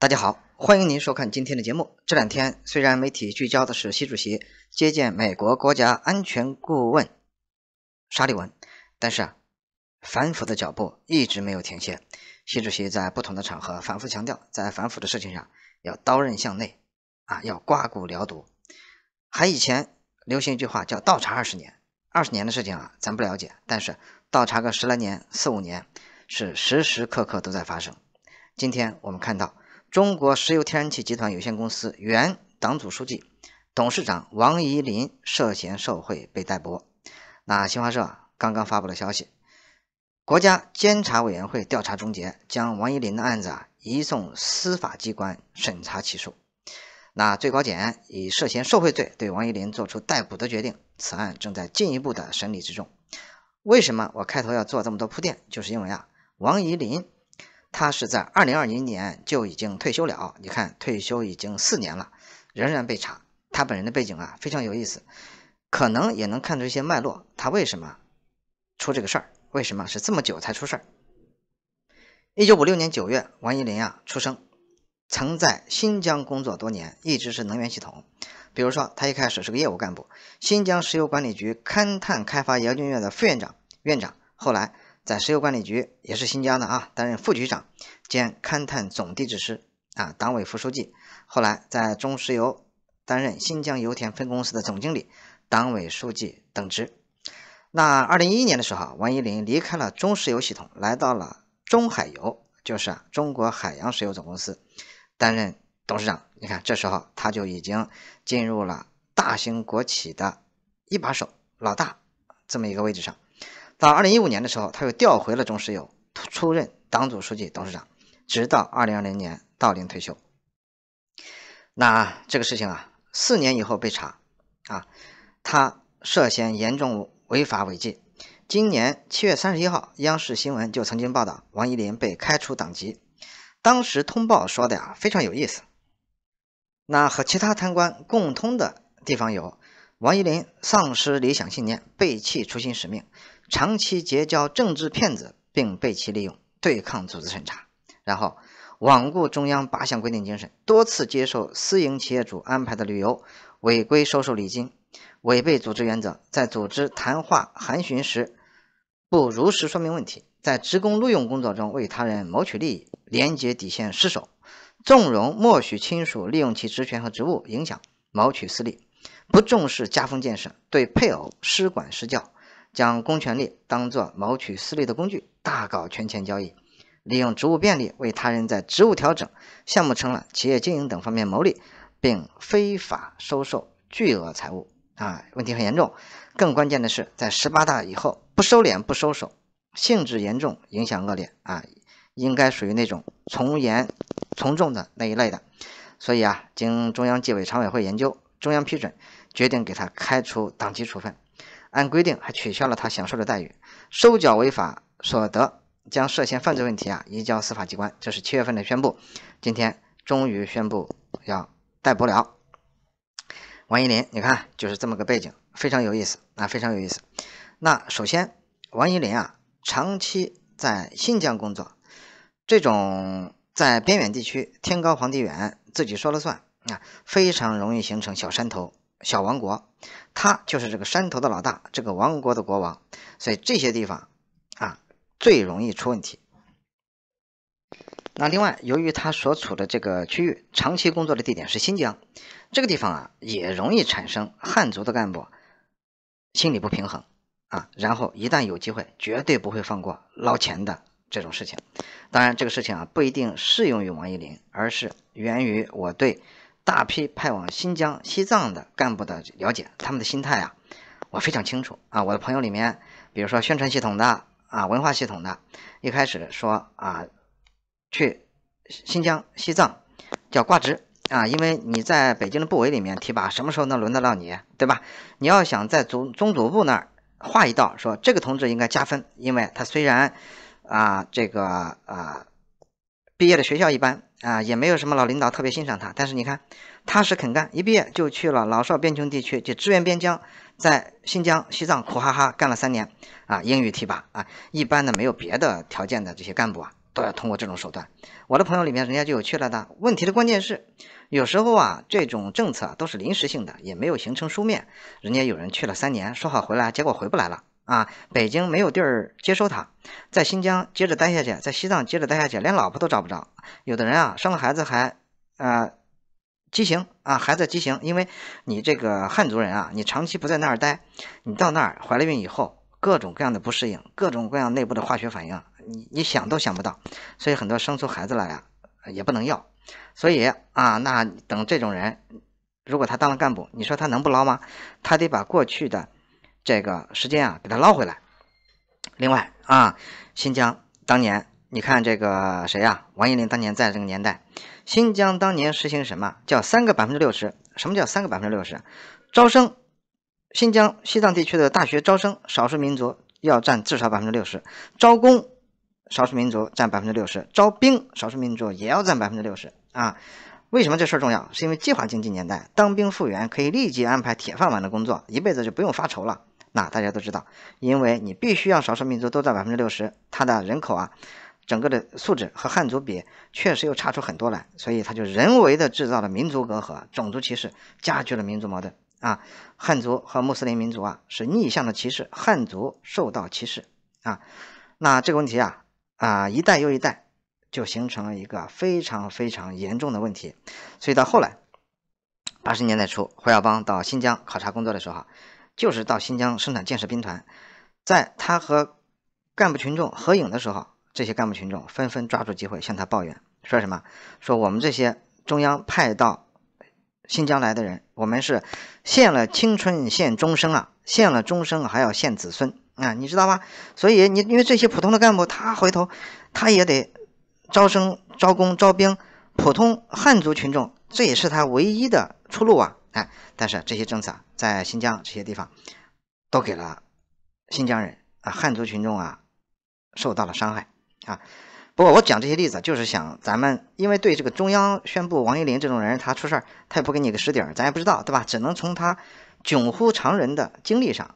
大家好，欢迎您收看今天的节目。这两天虽然媒体聚焦的是习主席接见美国国家安全顾问沙利文，但是啊，反腐的脚步一直没有停歇。习主席在不同的场合反复强调，在反腐的事情上要刀刃向内，啊，要刮骨疗毒。还以前流行一句话叫“倒查二十年”，二十年的事情啊，咱不了解，但是倒查个十来年、四五年，是时时刻刻都在发生。今天我们看到。中国石油天然气集团有限公司原党组书记、董事长王宜林涉嫌受贿被逮捕。那新华社刚刚发布了消息，国家监察委员会调查终结，将王宜林的案子啊移送司法机关审查起诉。那最高检以涉嫌受贿罪对王宜林作出逮捕的决定，此案正在进一步的审理之中。为什么我开头要做这么多铺垫？就是因为啊，王宜林。他是在二零二零年就已经退休了，你看退休已经四年了，仍然被查。他本人的背景啊非常有意思，可能也能看出一些脉络。他为什么出这个事儿？为什么是这么久才出事儿？一九五六年九月，王一林啊出生，曾在新疆工作多年，一直是能源系统。比如说，他一开始是个业务干部，新疆石油管理局勘探开发研究院的副院长、院长，后来。在石油管理局也是新疆的啊，担任副局长兼勘探总地质师啊，党委副书记。后来在中石油担任新疆油田分公司的总经理、党委书记等职。那二零一一年的时候，王一林离开了中石油系统，来到了中海油，就是啊中国海洋石油总公司，担任董事长。你看，这时候他就已经进入了大型国企的一把手、老大这么一个位置上。到二零一五年的时候，他又调回了中石油，出任党组书记、董事长，直到二零二零年到龄退休。那这个事情啊，四年以后被查，啊，他涉嫌严重违法违纪。今年七月三十一号，央视新闻就曾经报道王一林被开除党籍。当时通报说的啊，非常有意思。那和其他贪官共通的地方有：王一林丧失理想信念，背弃初心使命。长期结交政治骗子，并被其利用对抗组织审查，然后罔顾中央八项规定精神，多次接受私营企业主安排的旅游，违规收受礼金，违背组织原则，在组织谈话函询时，不如实说明问题，在职工录用工作中为他人谋取利益，廉洁底线失守，纵容默许亲属利用其职权和职务影响谋取私利，不重视家风建设，对配偶失管失教。将公权力当作谋取私利的工具，大搞权钱交易，利用职务便利为他人在职务调整、项目承揽、企业经营等方面谋利，并非法收受巨额财物，啊，问题很严重。更关键的是，在十八大以后不收敛不收手，性质严重，影响恶劣，啊，应该属于那种从严从重的那一类的。所以啊，经中央纪委常委会研究，中央批准，决定给他开除党籍处分。按规定还取消了他享受的待遇，收缴违法所得，将涉嫌犯罪问题啊移交司法机关。这是七月份的宣布，今天终于宣布要逮捕了。王一林，你看，就是这么个背景，非常有意思啊，非常有意思。那首先，王一林啊，长期在新疆工作，这种在边远地区，天高皇帝远，自己说了算啊，非常容易形成小山头。小王国，他就是这个山头的老大，这个王国的国王，所以这些地方啊最容易出问题。那另外，由于他所处的这个区域长期工作的地点是新疆，这个地方啊也容易产生汉族的干部心理不平衡啊，然后一旦有机会，绝对不会放过捞钱的这种事情。当然，这个事情啊不一定适用于王一林，而是源于我对。大批派往新疆、西藏的干部的了解，他们的心态啊，我非常清楚啊。我的朋友里面，比如说宣传系统的啊，文化系统的，一开始说啊，去新疆、西藏叫挂职啊，因为你在北京的部委里面提拔，什么时候能轮得到你，对吧？你要想在总总组部那儿画一道，说这个同志应该加分，因为他虽然啊，这个啊，毕业的学校一般。啊，也没有什么老领导特别欣赏他，但是你看，踏实肯干，一毕业就去了老少边穷地区就支援边疆，在新疆、西藏苦哈哈干了三年，啊，英语提拔啊，一般的没有别的条件的这些干部啊，都要通过这种手段。我的朋友里面，人家就有去了的。问题的关键是，有时候啊，这种政策都是临时性的，也没有形成书面。人家有人去了三年，说好回来，结果回不来了。啊，北京没有地儿接收他，在新疆接着待下去，在西藏接着待下去，连老婆都找不着。有的人啊，生了孩子还啊畸形啊，孩子畸形，因为你这个汉族人啊，你长期不在那儿待，你到那儿怀了孕以后，各种各样的不适应，各种各样内部的化学反应，你你想都想不到。所以很多生出孩子来啊，也不能要。所以啊，那等这种人，如果他当了干部，你说他能不捞吗？他得把过去的。这个时间啊，给他捞回来。另外啊，新疆当年，你看这个谁呀？王彦霖当年在这个年代，新疆当年实行什么叫三个百分之六十？什么叫三个百分之六十？招生，新疆西藏地区的大学招生，少数民族要占至少百分之六十；招工，少数民族占百分之六十；招兵，少数民族也要占百分之六十啊。为什么这事儿重要？是因为计划经济年代，当兵复员可以立即安排铁饭碗的工作，一辈子就不用发愁了。那大家都知道，因为你必须要少数民族都在百分之六十，他的人口啊，整个的素质和汉族比，确实又差出很多来，所以他就人为的制造了民族隔阂、种族歧视，加剧了民族矛盾啊。汉族和穆斯林民族啊，是逆向的歧视，汉族受到歧视啊。那这个问题啊啊，一代又一代就形成了一个非常非常严重的问题，所以到后来，八十年代初，胡耀邦到新疆考察工作的时候就是到新疆生产建设兵团，在他和干部群众合影的时候，这些干部群众纷纷抓住机会向他抱怨，说什么？说我们这些中央派到新疆来的人，我们是献了青春献终生啊，献了终生还要献子孙啊，你知道吧？所以你因为这些普通的干部，他回头他也得招生、招工、招兵，普通汉族群众，这也是他唯一的出路啊。哎，但是这些政策在新疆这些地方，都给了新疆人啊汉族群众啊，受到了伤害啊。不过我讲这些例子，就是想咱们，因为对这个中央宣布王一林这种人，他出事儿，他也不给你个实底儿，咱也不知道，对吧？只能从他迥乎常人的经历上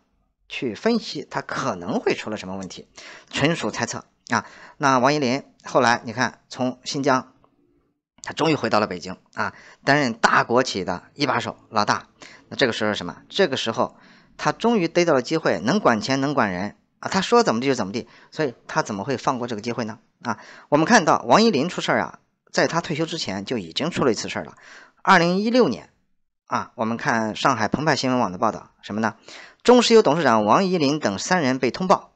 去分析他可能会出了什么问题，纯属猜测啊。那王一林后来，你看从新疆。他终于回到了北京啊，担任大国企的一把手老大。那这个时候什么？这个时候，他终于逮到了机会，能管钱，能管人啊。他说怎么地就怎么地，所以他怎么会放过这个机会呢？啊，我们看到王一林出事儿啊，在他退休之前就已经出了一次事儿了。二零一六年啊，我们看上海澎湃新闻网的报道，什么呢？中石油董事长王一林等三人被通报，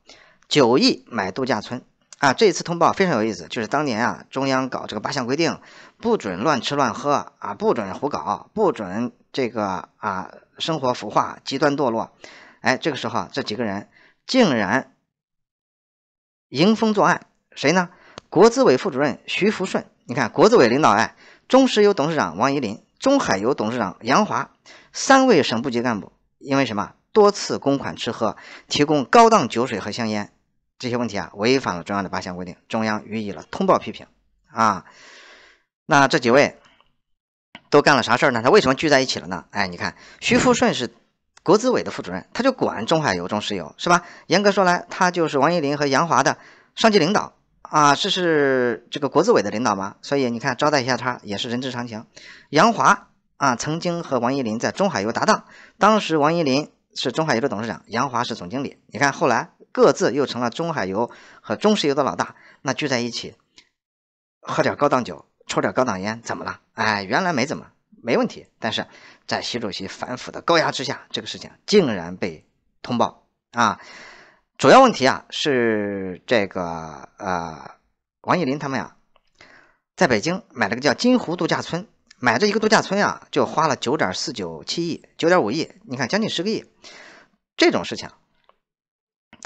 九亿买度假村。啊，这一次通报非常有意思，就是当年啊，中央搞这个八项规定，不准乱吃乱喝啊，不准胡搞，不准这个啊，生活腐化、极端堕落。哎，这个时候啊，这几个人竟然迎风作案，谁呢？国资委副主任徐福顺，你看国资委领导哎，中石油董事长王宜林，中海油董事长杨华，三位省部级干部，因为什么多次公款吃喝，提供高档酒水和香烟。这些问题啊，违反了中央的八项规定，中央予以了通报批评啊。那这几位都干了啥事儿呢？他为什么聚在一起了呢？哎，你看，徐富顺是国资委的副主任，他就管中海油、中石油，是吧？严格说来，他就是王一林和杨华的上级领导啊。这是这个国资委的领导嘛？所以你看，招待一下他也是人之常情。杨华啊，曾经和王一林在中海油搭档，当时王一林是中海油的董事长，杨华是总经理。你看后来。各自又成了中海油和中石油的老大，那聚在一起，喝点高档酒，抽点高档烟，怎么了？哎，原来没怎么，没问题。但是，在习主席反腐的高压之下，这个事情竟然被通报啊！主要问题啊，是这个呃，王毅林他们呀，在北京买了个叫金湖度假村，买这一个度假村呀，就花了九点四九七亿，九点五亿，你看将近十个亿，这种事情。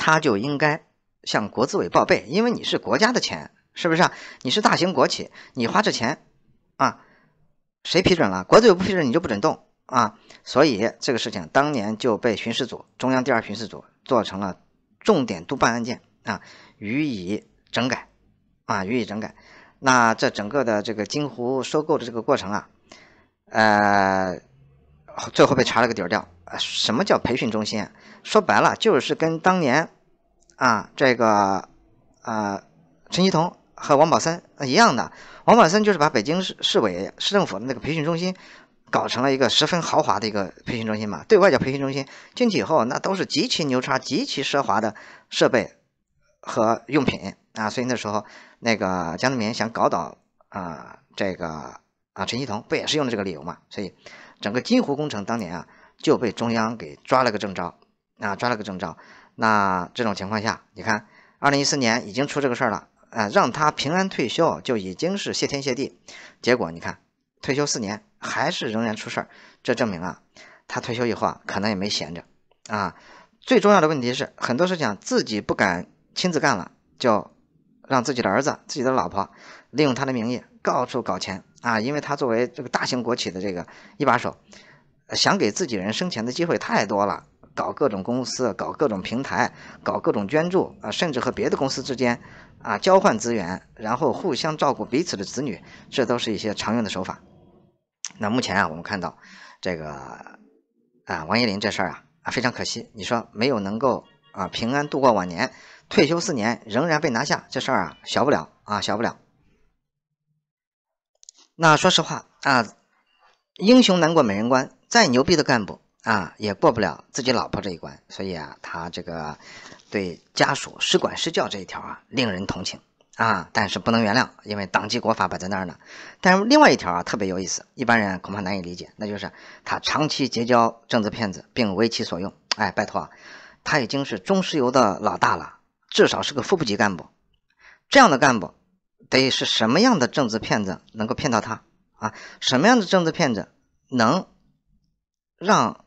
他就应该向国资委报备，因为你是国家的钱，是不是啊？你是大型国企，你花这钱，啊，谁批准了？国资委不批准，你就不准动啊。所以这个事情当年就被巡视组中央第二巡视组做成了重点督办案件啊，予以整改啊，予以整改。那这整个的这个金湖收购的这个过程啊，呃，最后被查了个底儿掉。什么叫培训中心？说白了，就是跟当年，啊，这个，啊，陈希同和王宝森一样的。王宝森就是把北京市市委、市政府的那个培训中心，搞成了一个十分豪华的一个培训中心嘛，对外教培训中心进去以后，那都是极其牛叉、极其奢华的设备和用品啊。所以那时候，那个江泽民想搞倒啊，这个啊，陈希同不也是用的这个理由嘛？所以，整个金湖工程当年啊，就被中央给抓了个正着。啊，抓了个正着。那这种情况下，你看，二零一四年已经出这个事儿了啊，让他平安退休就已经是谢天谢地。结果你看，退休四年还是仍然出事儿，这证明啊，他退休以后啊，可能也没闲着啊。最重要的问题是，很多事情自己不敢亲自干了，就让自己的儿子、自己的老婆利用他的名义到处搞钱啊，因为他作为这个大型国企的这个一把手，想给自己人生钱的机会太多了。搞各种公司，搞各种平台，搞各种捐助啊，甚至和别的公司之间啊交换资源，然后互相照顾彼此的子女，这都是一些常用的手法。那目前啊，我们看到这个啊，王一林这事儿啊啊非常可惜，你说没有能够啊平安度过晚年，退休四年仍然被拿下，这事儿啊小不了啊小不了。那说实话啊，英雄难过美人关，再牛逼的干部。啊，也过不了自己老婆这一关，所以啊，他这个对家属失管失教这一条啊，令人同情啊，但是不能原谅，因为党纪国法摆在那儿呢。但是另外一条啊，特别有意思，一般人恐怕难以理解，那就是他长期结交政治骗子，并为其所用。哎，拜托，他已经是中石油的老大了，至少是个副部级干部，这样的干部得是什么样的政治骗子能够骗到他啊？什么样的政治骗子能让？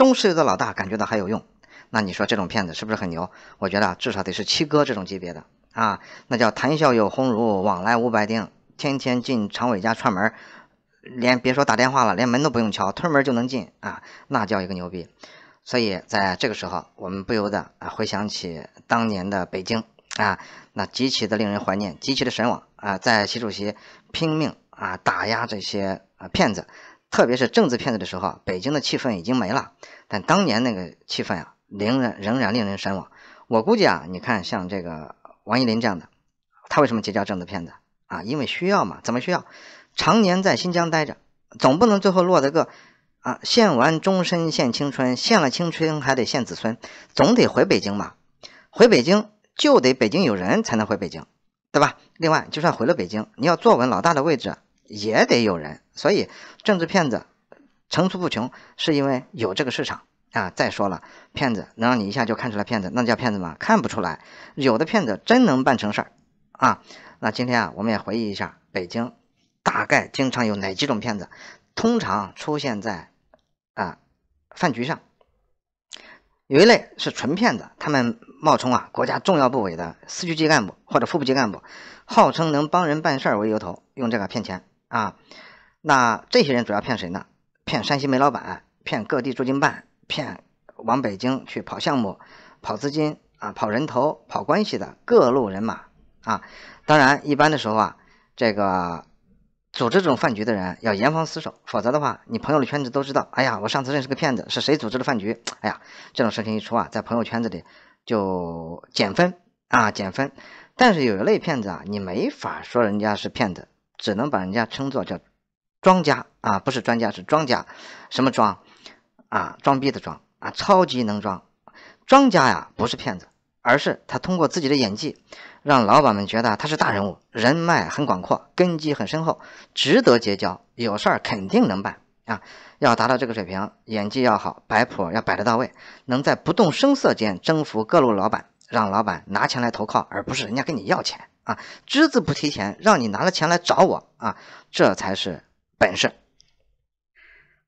中石油的老大感觉到还有用，那你说这种骗子是不是很牛？我觉得至少得是七哥这种级别的啊，那叫谈笑有鸿儒，往来无白丁，天天进常委家串门，连别说打电话了，连门都不用敲，推门就能进啊，那叫一个牛逼。所以在这个时候，我们不由得啊回想起当年的北京啊，那极其的令人怀念，极其的神往啊，在习主席拼命啊打压这些啊骗子。特别是政治骗子的时候北京的气氛已经没了，但当年那个气氛啊，令人仍然令人神往。我估计啊，你看像这个王一林这样的，他为什么结交政治骗子啊？因为需要嘛，怎么需要？常年在新疆待着，总不能最后落得个啊献完终身献青春，献了青春还得献子孙，总得回北京嘛。回北京就得北京有人才能回北京，对吧？另外，就算回了北京，你要坐稳老大的位置。也得有人，所以政治骗子层出不穷，是因为有这个市场啊。再说了，骗子能让你一下就看出来骗子，那叫骗子吗？看不出来，有的骗子真能办成事儿啊。那今天啊，我们也回忆一下北京，大概经常有哪几种骗子，通常出现在啊饭局上。有一类是纯骗子，他们冒充啊国家重要部委的司局级干部或者副部级干部，号称能帮人办事儿为由头，用这个骗钱。啊，那这些人主要骗谁呢？骗山西煤老板，骗各地驻京办，骗往北京去跑项目、跑资金啊、跑人头、跑关系的各路人马啊。当然，一般的时候啊，这个组织这种饭局的人要严防死守，否则的话，你朋友的圈子都知道。哎呀，我上次认识个骗子，是谁组织的饭局？哎呀，这种事情一出啊，在朋友圈子里就减分啊减分。但是有一类骗子啊，你没法说人家是骗子。只能把人家称作叫，庄家啊，不是专家，是庄家，什么装啊，装逼的装啊，超级能装，庄家呀，不是骗子，而是他通过自己的演技，让老板们觉得他是大人物，人脉很广阔，根基很深厚，值得结交，有事儿肯定能办啊。要达到这个水平，演技要好，摆谱要摆得到位，能在不动声色间征服各路老板，让老板拿钱来投靠，而不是人家跟你要钱。啊，只字不提钱，让你拿了钱来找我啊，这才是本事。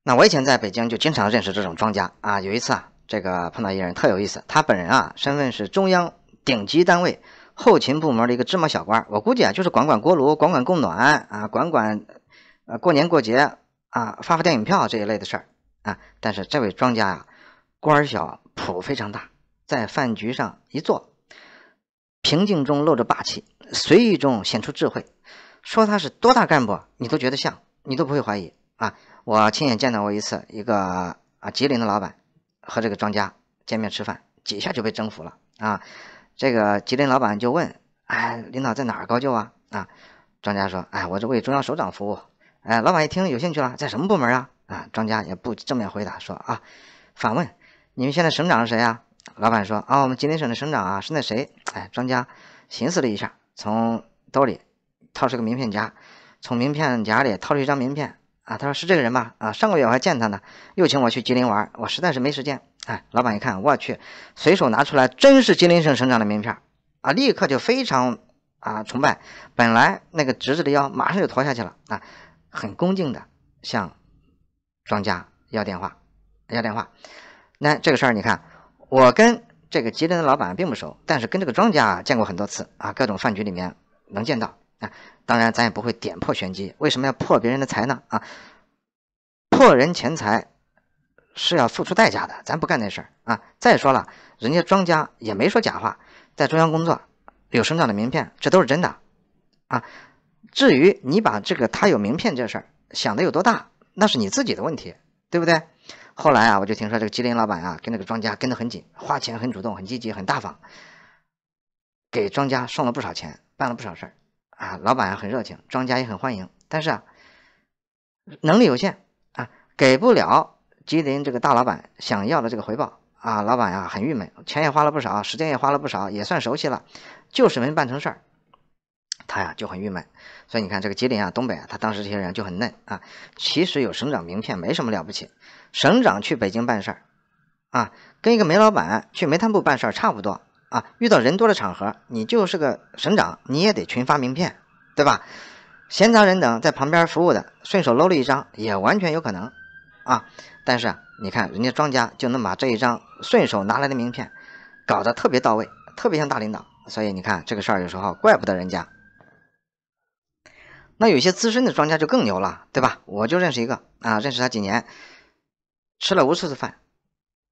那我以前在北京就经常认识这种庄家啊。有一次啊，这个碰到一人特有意思，他本人啊，身份是中央顶级单位后勤部门的一个芝麻小官，我估计啊，就是管管锅炉、管管供暖啊，管管呃过年过节啊发发电影票这一类的事儿啊。但是这位庄家呀，官小谱非常大，在饭局上一坐。平静中露着霸气，随意中显出智慧，说他是多大干部，你都觉得像，你都不会怀疑啊。我亲眼见到过一次，一个啊吉林的老板和这个庄家见面吃饭，几下就被征服了啊。这个吉林老板就问：“哎，领导在哪儿高就啊？”啊，庄家说：“哎，我是为中央首长服务。”哎，老板一听有兴趣了，在什么部门啊？啊，庄家也不正面回答，说啊，反问：“你们现在省长是谁啊？”老板说：“啊，我们吉林省的省长啊，是那谁？哎，庄家，寻思了一下，从兜里掏出个名片夹，从名片夹里掏出一张名片啊。他说是这个人吧？啊，上个月我还见他呢，又请我去吉林玩，我实在是没时间。哎，老板一看，我去，随手拿出来，真是吉林省省长的名片啊！立刻就非常啊崇拜，本来那个直直的腰马上就驼下去了啊，很恭敬的向庄家要电话，要电话。那这个事儿，你看。”我跟这个吉林的老板并不熟，但是跟这个庄家见过很多次啊，各种饭局里面能见到啊。当然，咱也不会点破玄机，为什么要破别人的财呢？啊，破人钱财是要付出代价的，咱不干那事儿啊。再说了，人家庄家也没说假话，在中央工作，有省长的名片，这都是真的啊。至于你把这个他有名片这事儿想的有多大，那是你自己的问题，对不对？后来啊，我就听说这个吉林老板啊，跟那个庄家跟得很紧，花钱很主动、很积极、很大方，给庄家送了不少钱，办了不少事儿，啊，老板啊很热情，庄家也很欢迎。但是啊，能力有限啊，给不了吉林这个大老板想要的这个回报啊，老板呀很郁闷，钱也花了不少，时间也花了不少，也算熟悉了，就是没办成事儿，他呀就很郁闷。所以你看这个吉林啊，东北啊，他当时这些人就很嫩啊，其实有省长名片没什么了不起。省长去北京办事儿，啊，跟一个煤老板去煤炭部办事儿差不多啊。遇到人多的场合，你就是个省长，你也得群发名片，对吧？闲杂人等在旁边服务的，顺手搂了一张，也完全有可能啊。但是你看，人家庄家就能把这一张顺手拿来的名片，搞得特别到位，特别像大领导。所以你看这个事儿，有时候怪不得人家。那有些资深的庄家就更牛了，对吧？我就认识一个啊，认识他几年。吃了无数次饭，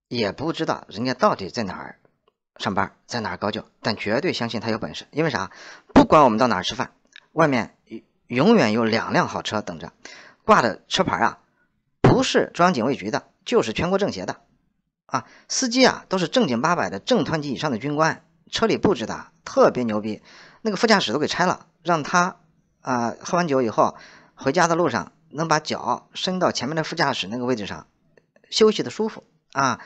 也不知道人家到底在哪儿上班，在哪儿高就，但绝对相信他有本事。因为啥？不管我们到哪儿吃饭，外面永远有两辆好车等着，挂的车牌啊，不是中央警卫局的，就是全国政协的。啊，司机啊，都是正经八百的正团级以上的军官，车里布置的特别牛逼。那个副驾驶都给拆了，让他啊，喝完酒以后回家的路上能把脚伸到前面的副驾驶那个位置上。休息的舒服啊！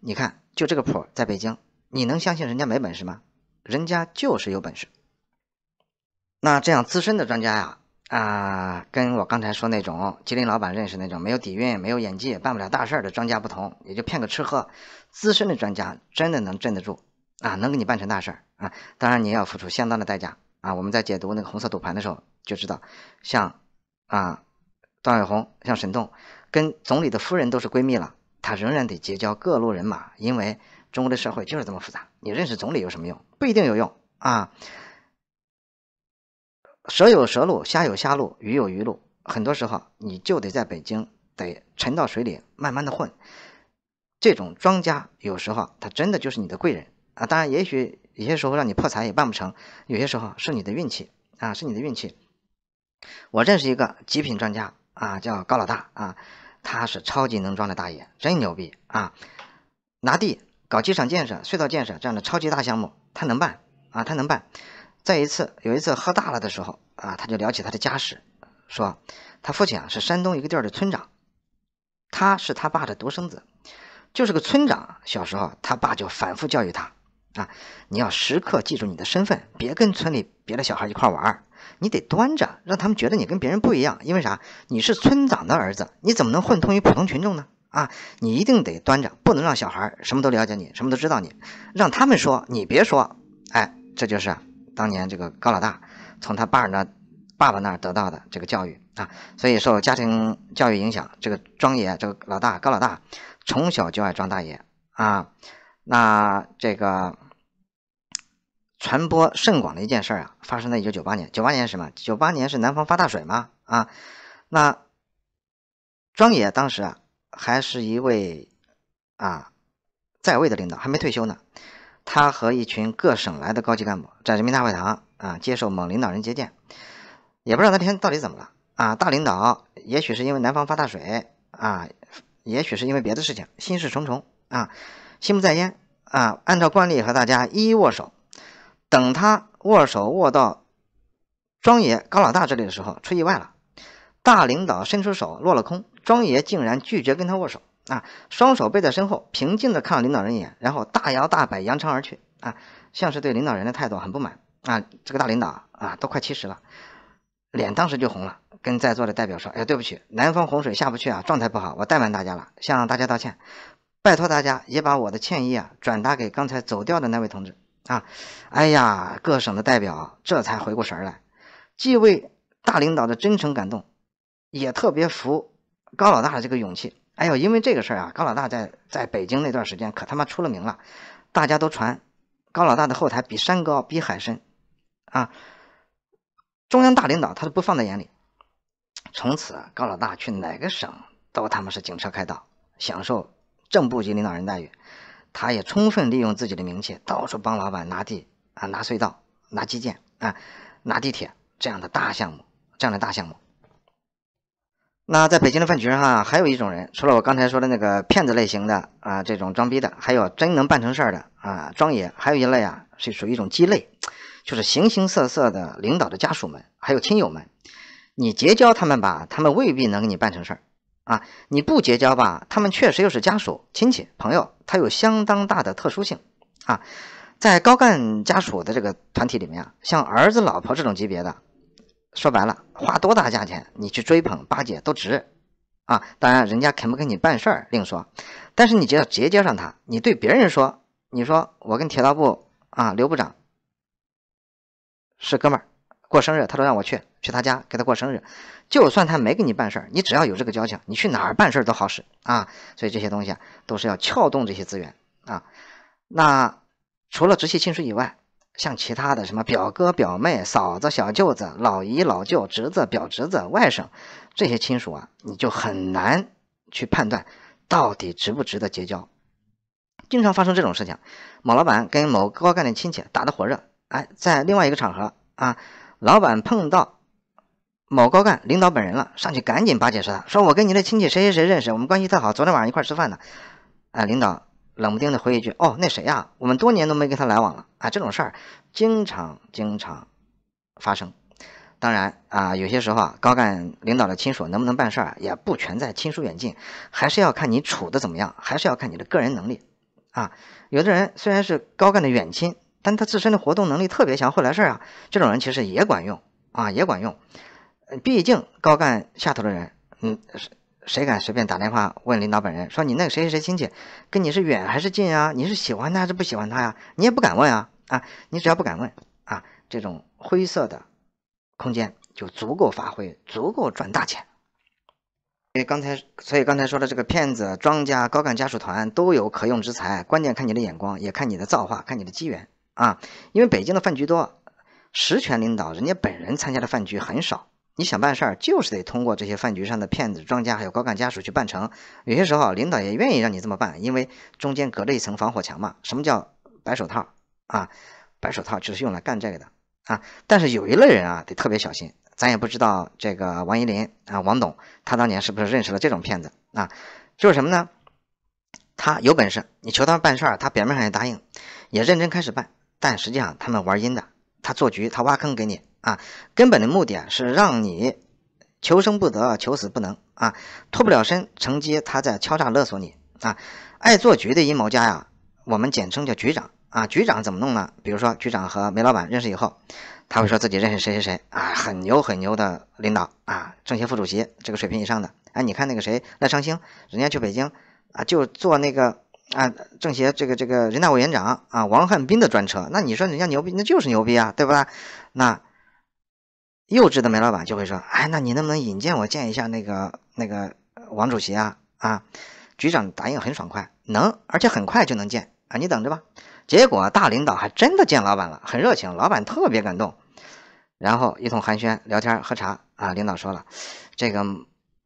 你看，就这个谱在北京，你能相信人家没本事吗？人家就是有本事。那这样资深的专家呀，啊，跟我刚才说那种吉林老板认识那种没有底蕴、没有演技、办不了大事儿的专家不同，也就骗个吃喝。资深的专家真的能镇得住啊，能给你办成大事儿啊！当然，你要付出相当的代价啊！我们在解读那个红色赌盘的时候就知道，像啊，段伟宏，像沈栋。跟总理的夫人都是闺蜜了，他仍然得结交各路人马，因为中国的社会就是这么复杂。你认识总理有什么用？不一定有用啊。蛇有蛇路，虾有虾路，鱼有鱼路。很多时候你就得在北京得沉到水里，慢慢的混。这种庄家有时候他真的就是你的贵人啊。当然，也许有些时候让你破财也办不成，有些时候是你的运气啊，是你的运气。我认识一个极品专家啊，叫高老大啊。他是超级能装的大爷，真牛逼啊！拿地搞机场建设、隧道建设这样的超级大项目，他能办啊，他能办。再一次有一次喝大了的时候啊，他就聊起他的家史，说他父亲啊是山东一个地儿的村长，他是他爸的独生子，就是个村长。小时候他爸就反复教育他啊，你要时刻记住你的身份，别跟村里别的小孩一块玩儿。你得端着，让他们觉得你跟别人不一样，因为啥？你是村长的儿子，你怎么能混同于普通群众呢？啊，你一定得端着，不能让小孩什么都了解你，什么都知道你，让他们说，你别说。哎，这就是当年这个高老大从他爸那爸爸那儿得到的这个教育啊。所以受家庭教育影响，这个庄爷、这个老大高老大从小就爱庄大爷啊。那这个。传播甚广的一件事儿啊，发生在一九九八年。九八年是什么？九八年是南方发大水吗？啊，那庄也当时啊还是一位啊在位的领导，还没退休呢。他和一群各省来的高级干部在人民大会堂啊接受某领导人接见，也不知道那天到底怎么了啊。大领导也许是因为南方发大水啊，也许是因为别的事情，心事重重啊，心不在焉啊。按照惯例和大家一一握手。等他握手握到庄爷高老大这里的时候，出意外了。大领导伸出手落了空，庄爷竟然拒绝跟他握手啊！双手背在身后，平静的看了领导人一眼，然后大摇大摆扬长而去啊！像是对领导人的态度很不满啊！这个大领导啊，都快七十了，脸当时就红了，跟在座的代表说：“哎，对不起，南方洪水下不去啊，状态不好，我怠慢大家了，向大家道歉。拜托大家也把我的歉意啊，转达给刚才走掉的那位同志。”啊，哎呀，各省的代表这才回过神来，既为大领导的真诚感动，也特别服高老大的这个勇气。哎呦，因为这个事儿啊，高老大在在北京那段时间可他妈出了名了，大家都传高老大的后台比山高比海深啊，中央大领导他都不放在眼里。从此啊，高老大去哪个省都他妈是警车开道，享受正部级领导人待遇。他也充分利用自己的名气，到处帮老板拿地啊，拿隧道，拿基建啊，拿地铁这样的大项目，这样的大项目。那在北京的饭局上，还有一种人，除了我刚才说的那个骗子类型的啊，这种装逼的，还有真能办成事儿的啊，庄爷，还有一类啊，是属于一种鸡肋，就是形形色色的领导的家属们，还有亲友们，你结交他们吧，他们未必能给你办成事儿。啊，你不结交吧？他们确实又是家属、亲戚、朋友，他有相当大的特殊性啊。在高干家属的这个团体里面啊，像儿子、老婆这种级别的，说白了，花多大价钱你去追捧巴结都值啊。当然，人家肯不跟你办事儿另说，但是你只要结交上他，你对别人说，你说我跟铁道部啊刘部长是哥们儿，过生日他都让我去。去他家给他过生日，就算他没给你办事儿，你只要有这个交情，你去哪儿办事儿都好使啊。所以这些东西啊，都是要撬动这些资源啊。那除了直系亲属以外，像其他的什么表哥表妹、嫂子、小舅子、老姨老舅、侄子、表侄子、外甥这些亲属啊，你就很难去判断到底值不值得结交。经常发生这种事情：某老板跟某高干的亲戚打得火热，哎，在另外一个场合啊，老板碰到。某高干领导本人了，上去赶紧巴结说：“他说我跟你的亲戚谁谁谁认识，我们关系特好，昨天晚上一块吃饭的。”哎，领导冷不丁的回一句：“哦，那谁呀？我们多年都没跟他来往了。”啊，这种事儿经常经常发生。当然啊，有些时候啊，高干领导的亲属能不能办事儿，也不全在亲疏远近，还是要看你处的怎么样，还是要看你的个人能力。啊，有的人虽然是高干的远亲，但他自身的活动能力特别强，会来事儿啊。这种人其实也管用啊，也管用。毕竟高干下头的人，嗯，谁谁敢随便打电话问领导本人？说你那个谁谁谁亲戚，跟你是远还是近啊？你是喜欢他还是不喜欢他呀？你也不敢问啊啊！你只要不敢问啊，这种灰色的空间就足够发挥，足够赚大钱。所以刚才，所以刚才说的这个骗子、庄家、高干家属团都有可用之才，关键看你的眼光，也看你的造化，看你的机缘啊！因为北京的饭局多，实权领导人家本人参加的饭局很少。你想办事儿，就是得通过这些饭局上的骗子、庄家，还有高干家属去办成。有些时候，领导也愿意让你这么办，因为中间隔着一层防火墙嘛。什么叫白手套啊？白手套就是用来干这个的啊。但是有一类人啊，得特别小心。咱也不知道这个王一林啊，王董，他当年是不是认识了这种骗子啊？就是什么呢？他有本事，你求他办事儿，他表面上也答应，也认真开始办，但实际上他们玩阴的，他做局，他挖坑给你。啊，根本的目的啊是让你求生不得，求死不能啊，脱不了身。乘机他在敲诈勒索你啊，爱做局的阴谋家呀，我们简称叫局长啊。局长怎么弄呢？比如说局长和煤老板认识以后，他会说自己认识谁谁谁啊，很牛很牛的领导啊，政协副主席这个水平以上的。哎，你看那个谁赖昌星，人家去北京啊，就坐那个啊政协这个这个人大委员长啊王汉斌的专车，那你说人家牛逼，那就是牛逼啊，对吧？那。幼稚的煤老板就会说：“哎，那你能不能引荐我见一下那个那个王主席啊？啊，局长答应很爽快，能，而且很快就能见啊，你等着吧。”结果大领导还真的见老板了，很热情，老板特别感动，然后一通寒暄、聊天、喝茶啊。领导说了：“这个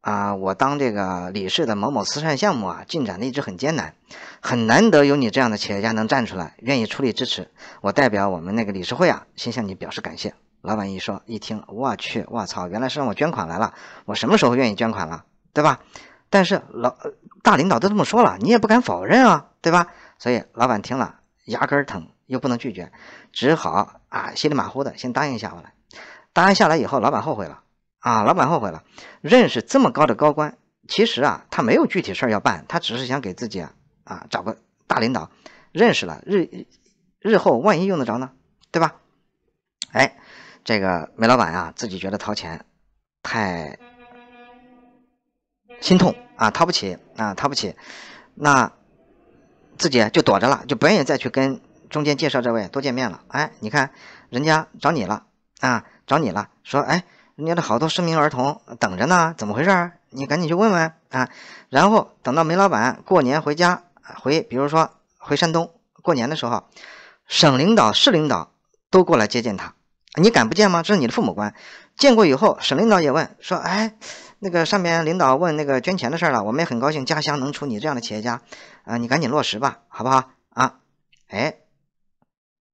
啊，我当这个理事的某某慈善项目啊，进展的一直很艰难，很难得有你这样的企业家能站出来，愿意出力支持。我代表我们那个理事会啊，先向你表示感谢。”老板一说一听，我去，我操！原来是让我捐款来了，我什么时候愿意捐款了，对吧？但是老大领导都这么说了，你也不敢否认啊，对吧？所以老板听了牙根疼，又不能拒绝，只好啊，心里马虎的先答应一下我了。答应下来以后，老板后悔了啊！老板后悔了，认识这么高的高官，其实啊，他没有具体事儿要办，他只是想给自己啊找个大领导认识了，日日后万一用得着呢，对吧？哎。这个煤老板啊，自己觉得掏钱太心痛啊，掏不起啊，掏不起，那自己就躲着了，就不愿意再去跟中间介绍这位多见面了。哎，你看人家找你了啊，找你了，说哎，人家的好多失明儿童等着呢，怎么回事？你赶紧去问问啊。然后等到煤老板过年回家回，比如说回山东过年的时候，省领导、市领导都过来接见他。你敢不见吗？这是你的父母官。见过以后，省领导也问说：“哎，那个上面领导问那个捐钱的事了，我们也很高兴，家乡能出你这样的企业家，啊，你赶紧落实吧，好不好？啊，哎，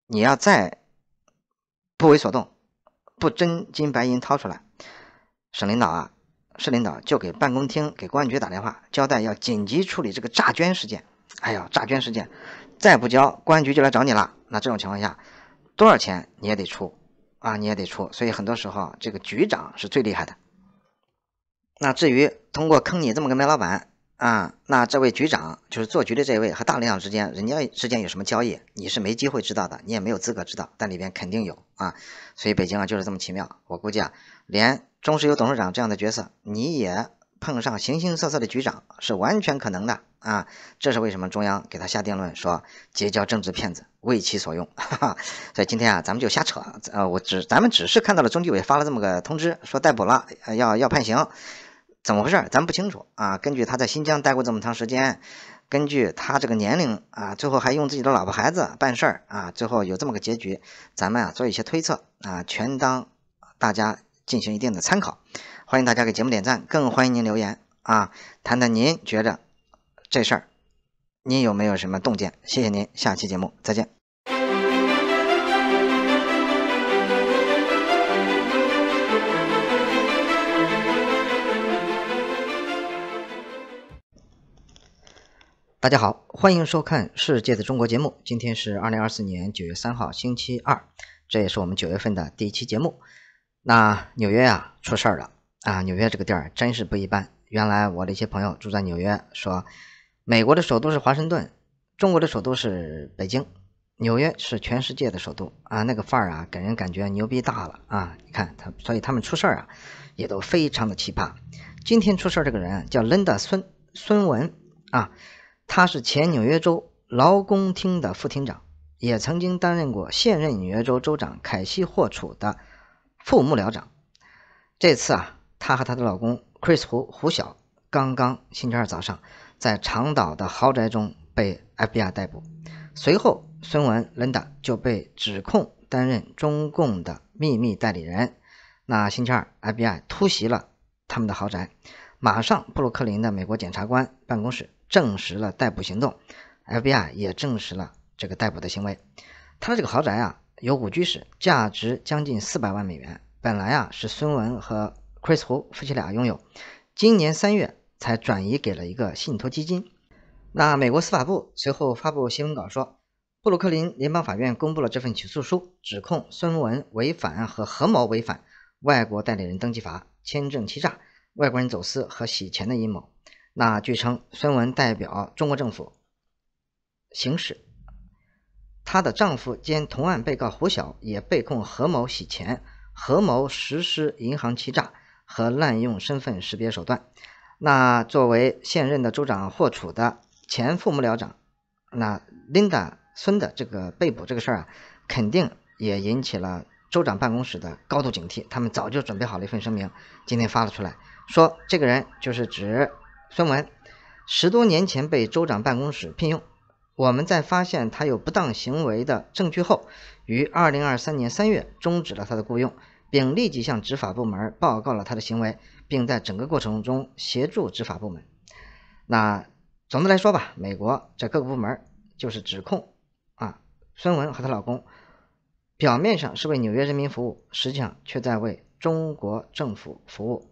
你要再不为所动，不真金白银掏出来，省领导啊，市领导就给办公厅、给公安局打电话，交代要紧急处理这个诈捐事件。哎呦，诈捐事件，再不交，公安局就来找你了。那这种情况下，多少钱你也得出。”啊，你也得出，所以很多时候这个局长是最厉害的。那至于通过坑你这么个煤老板啊，那这位局长就是做局的这一位和大领导之间，人家之间有什么交易，你是没机会知道的，你也没有资格知道，但里边肯定有啊。所以北京啊，就是这么奇妙。我估计啊，连中石油董事长这样的角色，你也。碰上形形色色的局长是完全可能的啊！这是为什么中央给他下定论说结交政治骗子，为其所用？所以今天啊，咱们就瞎扯。呃，我只咱们只是看到了中纪委发了这么个通知，说逮捕了，要要判刑，怎么回事儿？咱们不清楚啊。根据他在新疆待过这么长时间，根据他这个年龄啊，最后还用自己的老婆孩子办事儿啊，最后有这么个结局，咱们啊做一些推测啊，权当大家进行一定的参考。欢迎大家给节目点赞，更欢迎您留言啊，谈谈您觉得这事儿您有没有什么洞见？谢谢您，下期节目再见。大家好，欢迎收看《世界的中国》节目，今天是二零二四年九月三号，星期二，这也是我们九月份的第一期节目。那纽约啊出事儿了。啊，纽约这个地儿真是不一般。原来我的一些朋友住在纽约，说美国的首都是华盛顿，中国的首都是北京，纽约是全世界的首都啊。那个范儿啊，给人感觉牛逼大了啊！你看他，所以他们出事儿啊，也都非常的奇葩。今天出事儿这个人叫 Linda 孙孙文啊，他是前纽约州劳工厅的副厅长，也曾经担任过现任纽约州州长凯西霍楚的副幕僚长。这次啊。她和她的老公 Chris 胡胡晓刚刚星期二早上，在长岛的豪宅中被 FBI 逮捕。随后，孙文 Linda 就被指控担任中共的秘密代理人。那星期二，FBI 突袭了他们的豪宅。马上，布鲁克林的美国检察官办公室证实了逮捕行动，FBI 也证实了这个逮捕的行为。他的这个豪宅啊，有五居室，价值将近四百万美元。本来啊，是孙文和。Chris 胡夫妻俩拥有，今年三月才转移给了一个信托基金。那美国司法部随后发布新闻稿说，布鲁克林联邦法院公布了这份起诉书，指控孙文违反和合谋违反外国代理人登记法、签证欺诈、外国人走私和洗钱的阴谋。那据称，孙文代表中国政府行使。她的丈夫兼同案被告胡晓也被控合谋洗钱、合谋实施银行欺诈。和滥用身份识别手段，那作为现任的州长霍楚的前副幕僚长，那琳达孙的这个被捕这个事儿啊，肯定也引起了州长办公室的高度警惕。他们早就准备好了一份声明，今天发了出来，说这个人就是指孙文，十多年前被州长办公室聘用。我们在发现他有不当行为的证据后，于2023年3月终止了他的雇佣。并立即向执法部门报告了他的行为，并在整个过程中协助执法部门。那总的来说吧，美国在各个部门就是指控啊，孙文和她老公表面上是为纽约人民服务，实际上却在为中国政府服务。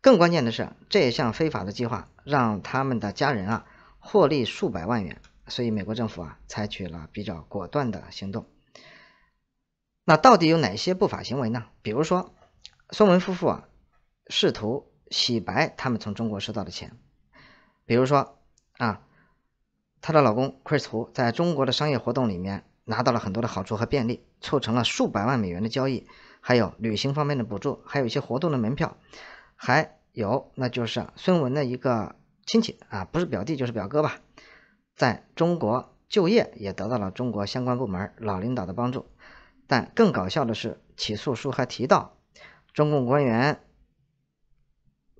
更关键的是，这项非法的计划让他们的家人啊获利数百万元，所以美国政府啊采取了比较果断的行动。那到底有哪些不法行为呢？比如说，孙文夫妇啊，试图洗白他们从中国收到的钱；比如说啊，她的老公 Chris 胡在中国的商业活动里面拿到了很多的好处和便利，促成了数百万美元的交易，还有旅行方面的补助，还有一些活动的门票，还有那就是孙文的一个亲戚啊，不是表弟就是表哥吧，在中国就业也得到了中国相关部门老领导的帮助。但更搞笑的是，起诉书还提到，中共官员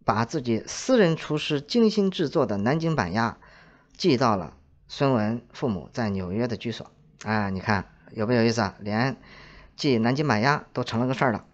把自己私人厨师精心制作的南京板鸭寄到了孙文父母在纽约的居所。哎，你看有没有意思啊？连寄南京板鸭都成了个事儿了。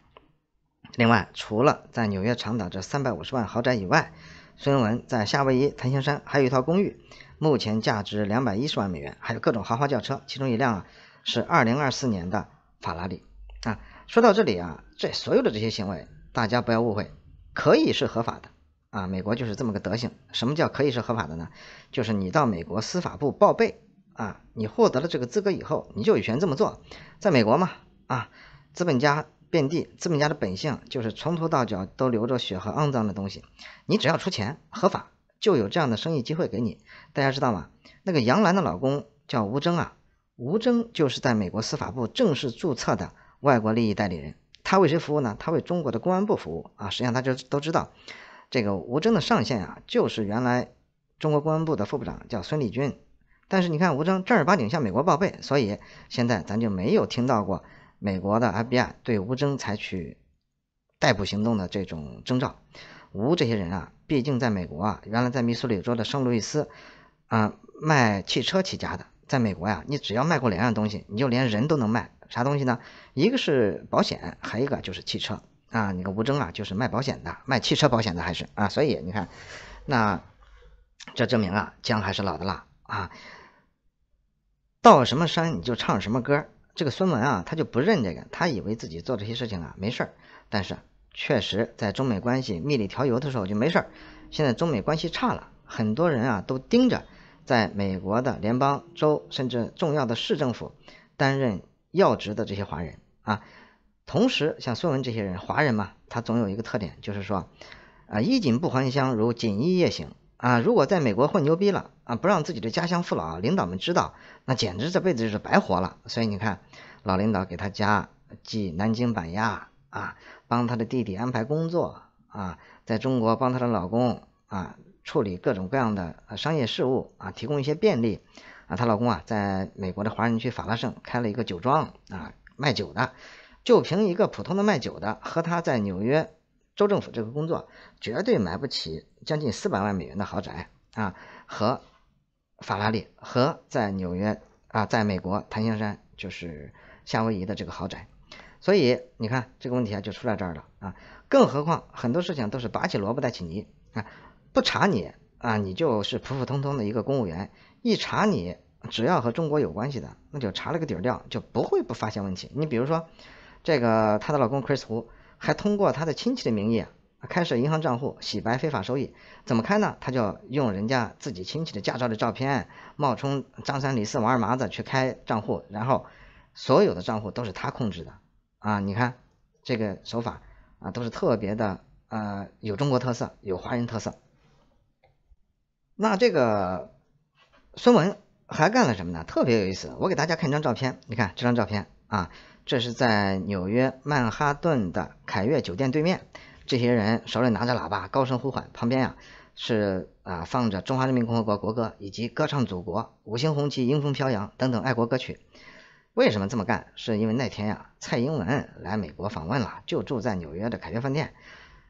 另外，除了在纽约长岛这三百五十万豪宅以外，孙文在夏威夷檀香山还有一套公寓，目前价值两百一十万美元，还有各种豪华轿车，其中一辆啊是二零二四年的。法拉利啊，说到这里啊，这所有的这些行为，大家不要误会，可以是合法的啊。美国就是这么个德行。什么叫可以是合法的呢？就是你到美国司法部报备啊，你获得了这个资格以后，你就有权这么做。在美国嘛啊，资本家遍地，资本家的本性就是从头到脚都流着血和肮脏的东西。你只要出钱合法，就有这样的生意机会给你。大家知道吗？那个杨澜的老公叫吴征啊。吴征就是在美国司法部正式注册的外国利益代理人，他为谁服务呢？他为中国的公安部服务啊！实际上大家都知道，这个吴征的上线啊，就是原来中国公安部的副部长叫孙立军。但是你看，吴征正儿八经向美国报备，所以现在咱就没有听到过美国的 FBI 对吴征采取逮捕行动的这种征兆。吴这些人啊，毕竟在美国啊，原来在密苏里州的圣路易斯，啊卖汽车起家的。在美国呀，你只要卖过两样东西，你就连人都能卖。啥东西呢？一个是保险，还一个就是汽车啊。那个吴征啊，就是卖保险的，卖汽车保险的还是啊。所以你看，那这证明啊，姜还是老的辣啊。到什么山你就唱什么歌。这个孙文啊，他就不认这个，他以为自己做这些事情啊没事儿。但是确实，在中美关系蜜里调油的时候就没事儿。现在中美关系差了，很多人啊都盯着。在美国的联邦州甚至重要的市政府担任要职的这些华人啊，同时像孙文这些人，华人嘛，他总有一个特点，就是说，啊衣锦不还乡，如锦衣夜行啊。如果在美国混牛逼了啊，不让自己的家乡父老、领导们知道，那简直这辈子就是白活了。所以你看，老领导给他家寄南京板鸭啊，帮他的弟弟安排工作啊，在中国帮他的老公啊。处理各种各样的商业事务啊，提供一些便利啊。她老公啊，在美国的华人区法拉盛开了一个酒庄啊，卖酒的。就凭一个普通的卖酒的和她在纽约州政府这个工作，绝对买不起将近四百万美元的豪宅啊和法拉利和在纽约啊，在美国檀香山就是夏威夷的这个豪宅。所以你看这个问题啊就出在这儿了啊。更何况很多事情都是拔起萝卜带起泥啊。不查你啊，你就是普普通通的一个公务员。一查你，只要和中国有关系的，那就查了个底儿掉，就不会不发现问题。你比如说，这个她的老公 Chris 胡，还通过他的亲戚的名义开设银行账户洗白非法收益，怎么开呢？他就用人家自己亲戚的驾照的照片，冒充张三李四王二麻子去开账户，然后所有的账户都是他控制的啊！你看这个手法啊，都是特别的呃，有中国特色，有华人特色。那这个孙文还干了什么呢？特别有意思，我给大家看一张照片。你看这张照片啊，这是在纽约曼哈顿的凯悦酒店对面，这些人手里拿着喇叭高声呼喊，旁边呀是啊放着中华人民共和国国歌以及歌唱祖国、五星红旗迎风飘扬等等爱国歌曲。为什么这么干？是因为那天呀，蔡英文来美国访问了，就住在纽约的凯悦饭店。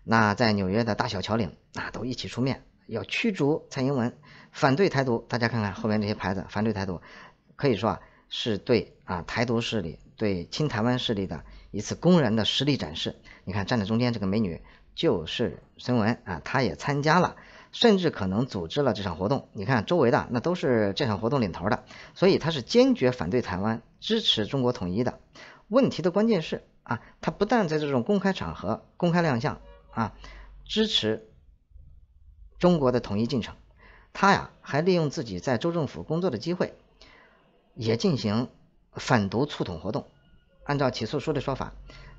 那在纽约的大小侨领，那都一起出面。要驱逐蔡英文，反对台独。大家看看后面这些牌子，反对台独，可以说啊是对啊台独势力、对亲台湾势力的一次公然的实力展示。你看站在中间这个美女就是孙文啊，她也参加了，甚至可能组织了这场活动。你看周围的那都是这场活动领头的，所以她是坚决反对台湾、支持中国统一的。问题的关键是啊，她不但在这种公开场合公开亮相啊，支持。中国的统一进程，他呀还利用自己在州政府工作的机会，也进行反独促统活动。按照起诉书的说法，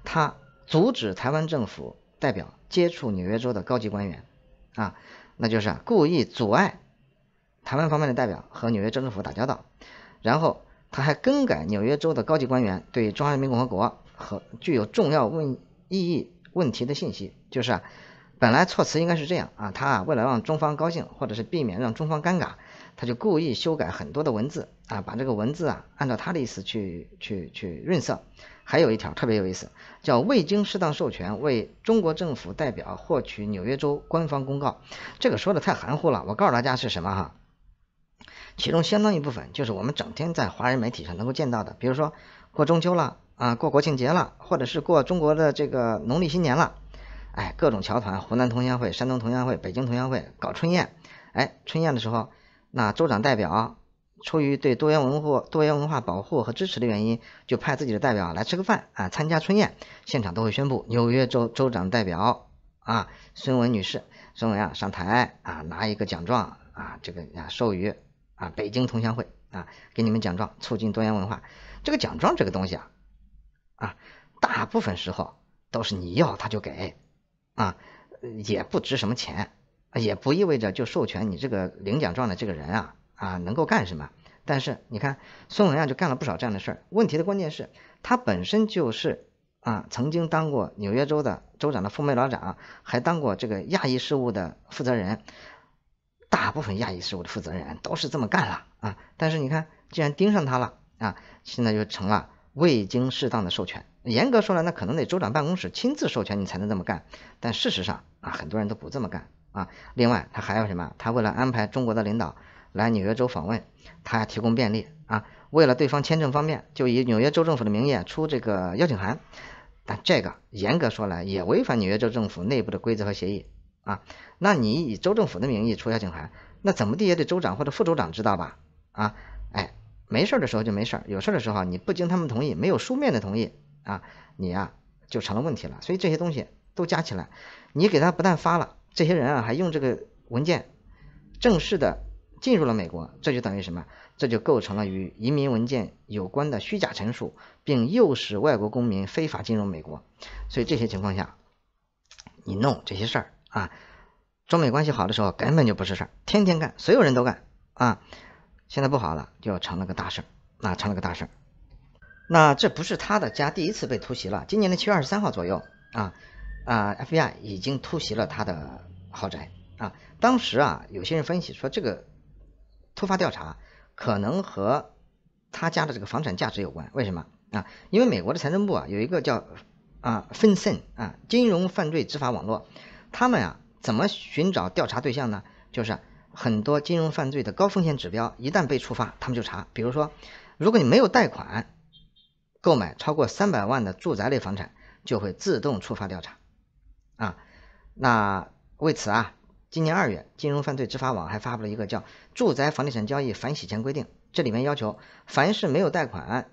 他阻止台湾政府代表接触纽约州的高级官员，啊，那就是故意阻碍台湾方面的代表和纽约州政府打交道。然后他还更改纽约州的高级官员对中华人民共和国和具有重要问意义问题的信息，就是啊。本来措辞应该是这样啊，他啊为了让中方高兴，或者是避免让中方尴尬，他就故意修改很多的文字啊，把这个文字啊按照他的意思去去去润色。还有一条特别有意思，叫未经适当授权为中国政府代表获取纽约州官方公告，这个说的太含糊了。我告诉大家是什么哈，其中相当一部分就是我们整天在华人媒体上能够见到的，比如说过中秋了啊，过国庆节了，或者是过中国的这个农历新年了。哎，各种侨团，湖南同乡会、山东同乡会、北京同乡会搞春宴，哎，春宴的时候，那州长代表出于对多元文化多元文化保护和支持的原因，就派自己的代表来吃个饭啊，参加春宴，现场都会宣布纽约州州长代表啊，孙文女士，孙文啊上台啊，拿一个奖状啊，这个啊授予啊北京同乡会啊，给你们奖状，促进多元文化。这个奖状这个东西啊，啊，大部分时候都是你要他就给。啊，也不值什么钱，也不意味着就授权你这个领奖状的这个人啊啊能够干什么。但是你看，孙文亮就干了不少这样的事儿。问题的关键是，他本身就是啊曾经当过纽约州的州长的副梅老长，还当过这个亚裔事务的负责人。大部分亚裔事务的负责人都是这么干了啊。但是你看，既然盯上他了啊，现在就成了未经适当的授权。严格说来，那可能得州长办公室亲自授权你才能这么干。但事实上啊，很多人都不这么干啊。另外，他还有什么？他为了安排中国的领导来纽约州访问，他提供便利啊。为了对方签证方便，就以纽约州政府的名义出这个邀请函。但这个严格说来，也违反纽约州政府内部的规则和协议啊。那你以州政府的名义出邀请函，那怎么地也得州长或者副州长知道吧？啊，哎，没事儿的时候就没事儿，有事儿的时候你不经他们同意，没有书面的同意。啊，你呀就成了问题了。所以这些东西都加起来，你给他不但发了，这些人啊还用这个文件正式的进入了美国，这就等于什么？这就构成了与移民文件有关的虚假陈述，并诱使外国公民非法进入美国。所以这些情况下，你弄这些事儿啊，中美关系好的时候根本就不是事儿，天天干，所有人都干啊。现在不好了，就要成了个大事儿，啊，成了个大事儿。那这不是他的家第一次被突袭了。今年的七月二十三号左右啊，啊 FBI 已经突袭了他的豪宅啊。当时啊，有些人分析说，这个突发调查可能和他家的这个房产价值有关。为什么啊？因为美国的财政部啊有一个叫啊 FinCEN 啊金融犯罪执法网络，他们啊怎么寻找调查对象呢？就是很多金融犯罪的高风险指标一旦被触发，他们就查。比如说，如果你没有贷款，购买超过三百万的住宅类房产就会自动触发调查，啊，那为此啊，今年二月，金融犯罪执法网还发布了一个叫《住宅房地产交易反洗钱规定》，这里面要求，凡是没有贷款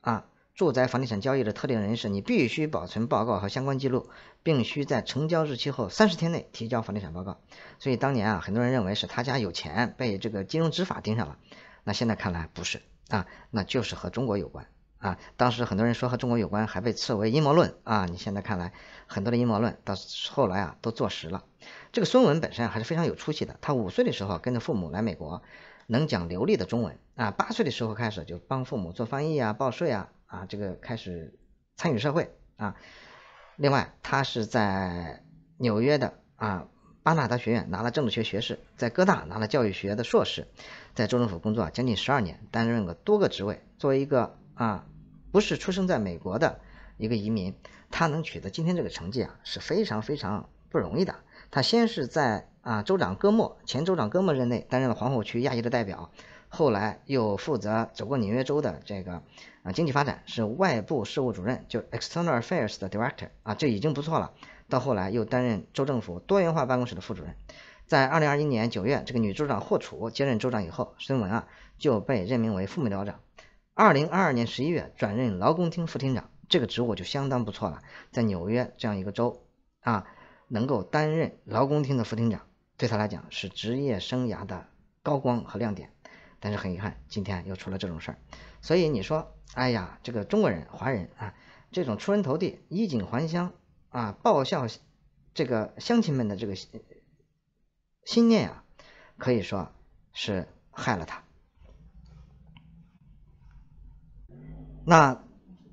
啊，住宅房地产交易的特定人士，你必须保存报告和相关记录，并须在成交日期后三十天内提交房地产报告。所以当年啊，很多人认为是他家有钱被这个金融执法盯上了，那现在看来不是啊，那就是和中国有关。啊，当时很多人说和中国有关，还被斥为阴谋论啊！你现在看来，很多的阴谋论到后来啊都坐实了。这个孙文本身还是非常有出息的。他五岁的时候跟着父母来美国，能讲流利的中文啊。八岁的时候开始就帮父母做翻译啊、报税啊啊，这个开始参与社会啊。另外，他是在纽约的啊巴纳德学院拿了政治学学士，在哥大拿了教育学的硕士，在州政府工作将近十二年，担任过多个职位，作为一个啊。不是出生在美国的一个移民，他能取得今天这个成绩啊，是非常非常不容易的。他先是在啊州长戈莫前州长戈莫任内担任了皇后区亚裔的代表，后来又负责走过纽约州的这个啊经济发展，是外部事务主任，就 external affairs 的 director 啊，这已经不错了。到后来又担任州政府多元化办公室的副主任。在2021年9月，这个女州长霍楚接任州长以后，孙文啊就被任命为副幕僚长。二零二二年十一月，转任劳工厅副厅长，这个职务就相当不错了。在纽约这样一个州啊，能够担任劳工厅的副厅长，对他来讲是职业生涯的高光和亮点。但是很遗憾，今天又出了这种事儿。所以你说，哎呀，这个中国人、华人啊，这种出人头地、衣锦还乡啊，报效这个乡亲们的这个心念啊，可以说是害了他。那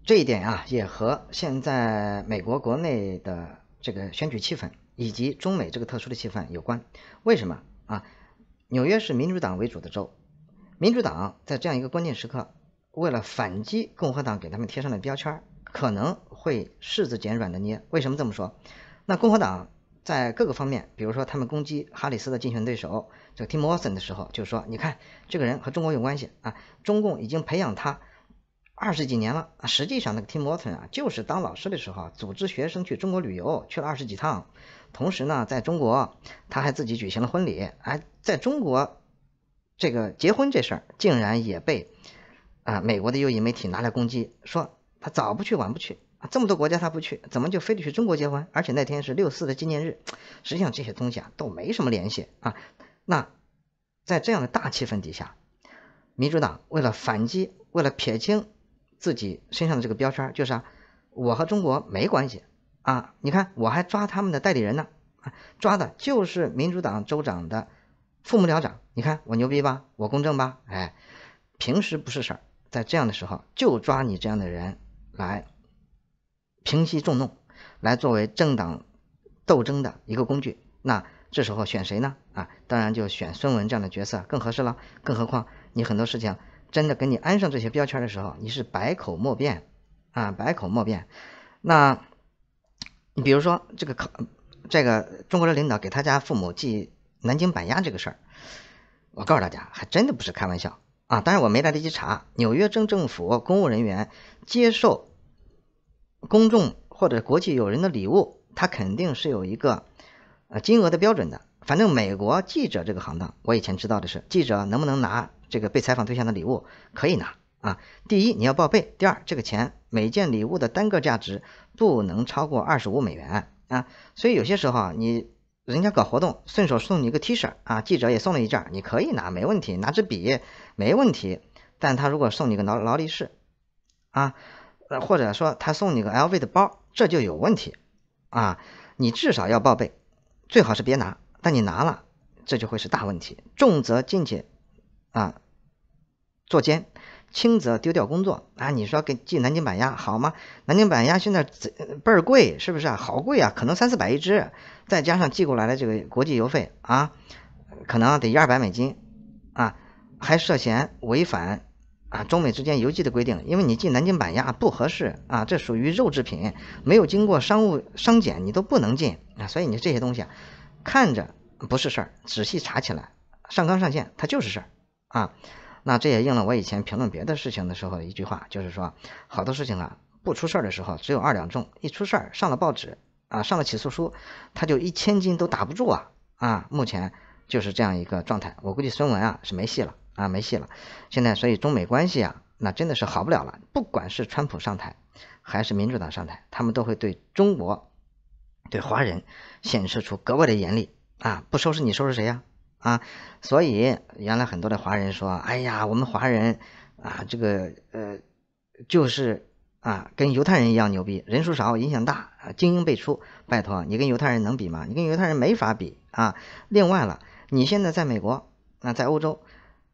这一点啊，也和现在美国国内的这个选举气氛，以及中美这个特殊的气氛有关。为什么啊？纽约是民主党为主的州，民主党在这样一个关键时刻，为了反击共和党给他们贴上的标签，可能会柿子捡软的捏。为什么这么说？那共和党在各个方面，比如说他们攻击哈里斯的竞选对手这个 Tim w a o n 的时候，就说：“你看，这个人和中国有关系啊，中共已经培养他。”二十几年了，实际上那个 Tim m a r t o n 啊，就是当老师的时候组织学生去中国旅游，去了二十几趟。同时呢，在中国他还自己举行了婚礼，哎，在中国这个结婚这事儿竟然也被啊美国的右翼媒体拿来攻击，说他早不去晚不去，这么多国家他不去，怎么就非得去中国结婚？而且那天是六四的纪念日，实际上这些东西啊都没什么联系啊。那在这样的大气氛底下，民主党为了反击，为了撇清。自己身上的这个标签就是啊，我和中国没关系啊！你看，我还抓他们的代理人呢，抓的就是民主党州长的副幕僚长。你看我牛逼吧？我公正吧？哎，平时不是事儿，在这样的时候就抓你这样的人来平息众怒，来作为政党斗争的一个工具。那这时候选谁呢？啊，当然就选孙文这样的角色更合适了。更何况你很多事情。真的给你安上这些标签的时候，你是百口莫辩啊，百口莫辩。那你比如说这个考，这个中国的领导给他家父母寄南京板鸭这个事儿，我告诉大家，还真的不是开玩笑啊。当然我没来得及查，纽约州政府公务人员接受公众或者国际友人的礼物，他肯定是有一个呃金额的标准的。反正美国记者这个行当，我以前知道的是，记者能不能拿？这个被采访对象的礼物可以拿啊，第一你要报备，第二这个钱每件礼物的单个价值不能超过二十五美元啊，所以有些时候你人家搞活动顺手送你一个 T 恤啊，记者也送了一件，你可以拿没问题，拿支笔没问题，但他如果送你个劳劳力士啊，或者说他送你个 LV 的包，这就有问题啊，你至少要报备，最好是别拿，但你拿了这就会是大问题，重则进去啊，坐监，轻则丢掉工作啊！你说给寄南京板鸭好吗？南京板鸭现在倍儿贵，是不是啊？好贵啊，可能三四百一只，再加上寄过来的这个国际邮费啊，可能得一二百美金啊，还涉嫌违反啊中美之间邮寄的规定，因为你进南京板鸭不合适啊，这属于肉制品，没有经过商务商检你都不能进啊，所以你这些东西啊，看着不是事儿，仔细查起来上纲上线它就是事儿。啊，那这也应了我以前评论别的事情的时候一句话，就是说，好多事情啊不出事儿的时候只有二两重，一出事儿上了报纸啊上了起诉书，他就一千斤都打不住啊啊，目前就是这样一个状态，我估计孙文啊是没戏了啊没戏了，现在所以中美关系啊那真的是好不了了，不管是川普上台还是民主党上台，他们都会对中国对华人显示出格外的严厉啊，不收拾你收拾谁呀？啊，所以原来很多的华人说：“哎呀，我们华人啊，这个呃，就是啊，跟犹太人一样牛逼，人数少，影响大，精英辈出。拜托，你跟犹太人能比吗？你跟犹太人没法比啊。另外了，你现在在美国，那在欧洲，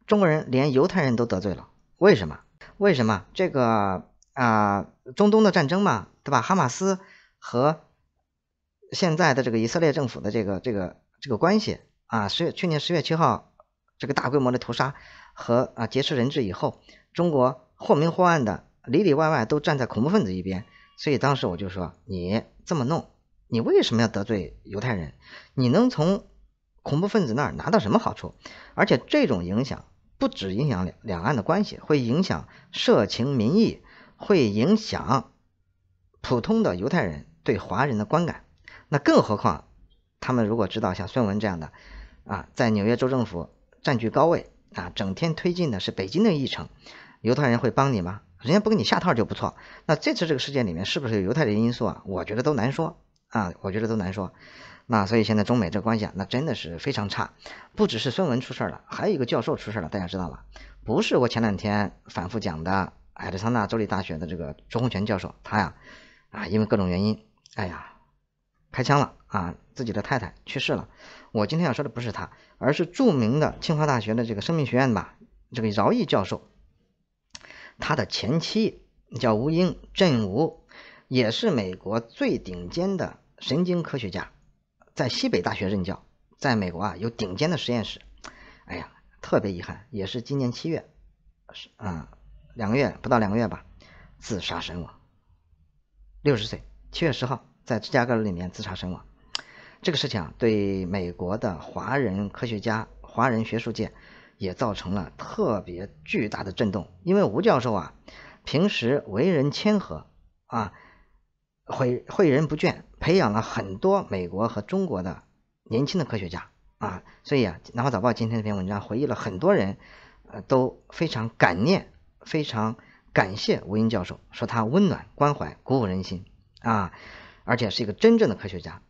中国人连犹太人都得罪了。为什么？为什么？这个啊，中东的战争嘛，对吧？哈马斯和现在的这个以色列政府的这个这个这个关系。”啊，十去年十月七号这个大规模的屠杀和啊劫持人质以后，中国或明或暗的里里外外都站在恐怖分子一边。所以当时我就说，你这么弄，你为什么要得罪犹太人？你能从恐怖分子那儿拿到什么好处？而且这种影响不止影响两两岸的关系，会影响社情民意，会影响普通的犹太人对华人的观感。那更何况？他们如果知道像孙文这样的，啊，在纽约州政府占据高位啊，整天推进的是北京的议程，犹太人会帮你吗？人家不给你下套就不错。那这次这个事件里面是不是有犹太人因素啊？我觉得都难说啊，我觉得都难说。那所以现在中美这个关系啊，那真的是非常差。不只是孙文出事了，还有一个教授出事了，大家知道吧？不是我前两天反复讲的爱桑那州立大学的这个周洪泉教授，他呀，啊，因为各种原因，哎呀。开枪了啊！自己的太太去世了。我今天要说的不是他，而是著名的清华大学的这个生命学院吧，这个饶毅教授，他的前妻叫吴英振吴，也是美国最顶尖的神经科学家，在西北大学任教，在美国啊有顶尖的实验室。哎呀，特别遗憾，也是今年七月，是啊，两个月不到两个月吧，自杀身亡，六十岁，七月十号。在芝加哥里面自杀身亡，这个事情啊，对美国的华人科学家、华人学术界也造成了特别巨大的震动。因为吴教授啊，平时为人谦和啊，诲诲人不倦，培养了很多美国和中国的年轻的科学家啊。所以啊，《南华早报》今天这篇文章回忆了很多人，呃，都非常感念、非常感谢吴英教授，说他温暖、关怀、鼓舞人心啊。而且是一个真正的科学家。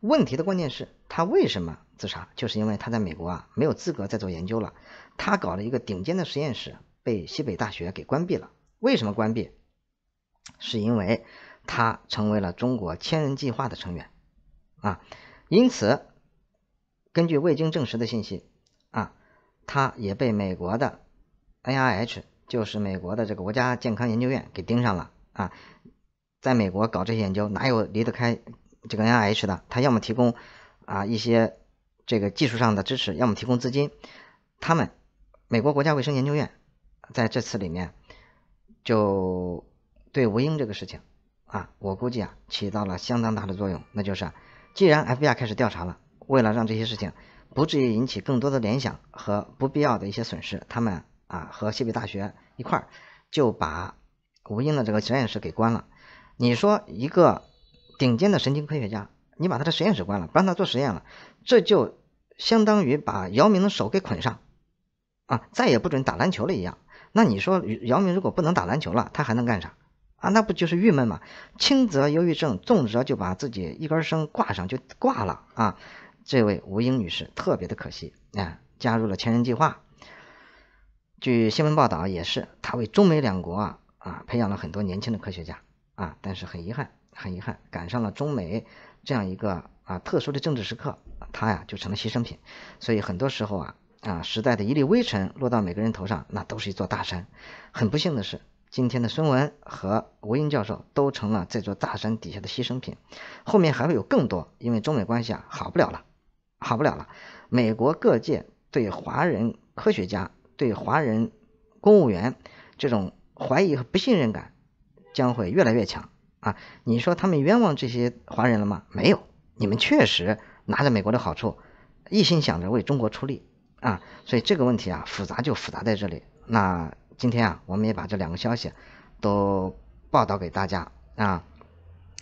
问题的关键是他为什么自杀？就是因为他在美国啊没有资格再做研究了。他搞了一个顶尖的实验室，被西北大学给关闭了。为什么关闭？是因为他成为了中国千人计划的成员啊。因此，根据未经证实的信息啊，他也被美国的 N I H，就是美国的这个国家健康研究院给盯上了啊。在美国搞这些研究，哪有离得开这个 NIH 的？他要么提供啊一些这个技术上的支持，要么提供资金。他们美国国家卫生研究院在这次里面就对吴英这个事情啊，我估计啊起到了相当大的作用。那就是既然 FBI 开始调查了，为了让这些事情不至于引起更多的联想和不必要的一些损失，他们啊和西北大学一块儿就把吴英的这个实验室给关了。你说一个顶尖的神经科学家，你把他的实验室关了，不让他做实验了，这就相当于把姚明的手给捆上啊，再也不准打篮球了一样。那你说姚明如果不能打篮球了，他还能干啥啊？那不就是郁闷吗？轻则忧郁症，重则就把自己一根绳挂上就挂了啊！这位吴英女士特别的可惜啊，加入了千人计划。据新闻报道，也是她为中美两国啊啊培养了很多年轻的科学家。啊，但是很遗憾，很遗憾，赶上了中美这样一个啊特殊的政治时刻，他呀就成了牺牲品。所以很多时候啊啊，时代的一粒微尘落到每个人头上，那都是一座大山。很不幸的是，今天的孙文和吴英教授都成了这座大山底下的牺牲品。后面还会有更多，因为中美关系啊好不了了，好不了了。美国各界对华人科学家、对华人公务员这种怀疑和不信任感。将会越来越强啊！你说他们冤枉这些华人了吗？没有，你们确实拿着美国的好处，一心想着为中国出力啊！所以这个问题啊，复杂就复杂在这里。那今天啊，我们也把这两个消息都报道给大家啊。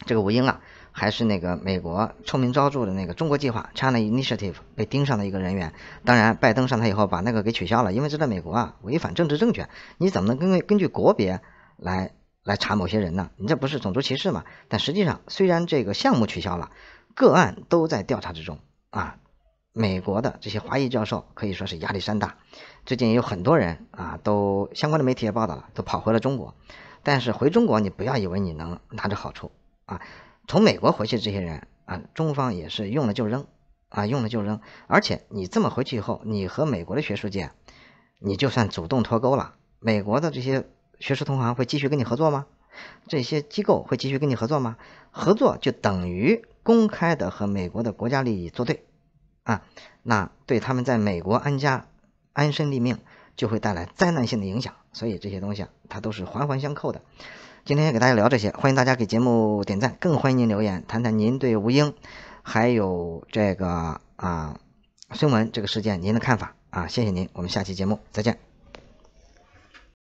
这个吴英啊，还是那个美国臭名昭著的那个“中国计划 ”China Initiative 被盯上的一个人员。当然，拜登上台以后把那个给取消了，因为这在美国啊违反政治正确，你怎么能根根据国别来？来查某些人呢？你这不是种族歧视吗？但实际上，虽然这个项目取消了，个案都在调查之中啊。美国的这些华裔教授可以说是压力山大。最近也有很多人啊，都相关的媒体也报道了，都跑回了中国。但是回中国，你不要以为你能拿着好处啊。从美国回去这些人啊，中方也是用了就扔啊，用了就扔。而且你这么回去以后，你和美国的学术界，你就算主动脱钩了。美国的这些。学识同行会继续跟你合作吗？这些机构会继续跟你合作吗？合作就等于公开的和美国的国家利益作对啊，那对他们在美国安家、安身立命就会带来灾难性的影响。所以这些东西啊，它都是环环相扣的。今天给大家聊这些，欢迎大家给节目点赞，更欢迎您留言谈谈您对吴英还有这个啊孙文这个事件您的看法啊。谢谢您，我们下期节目再见。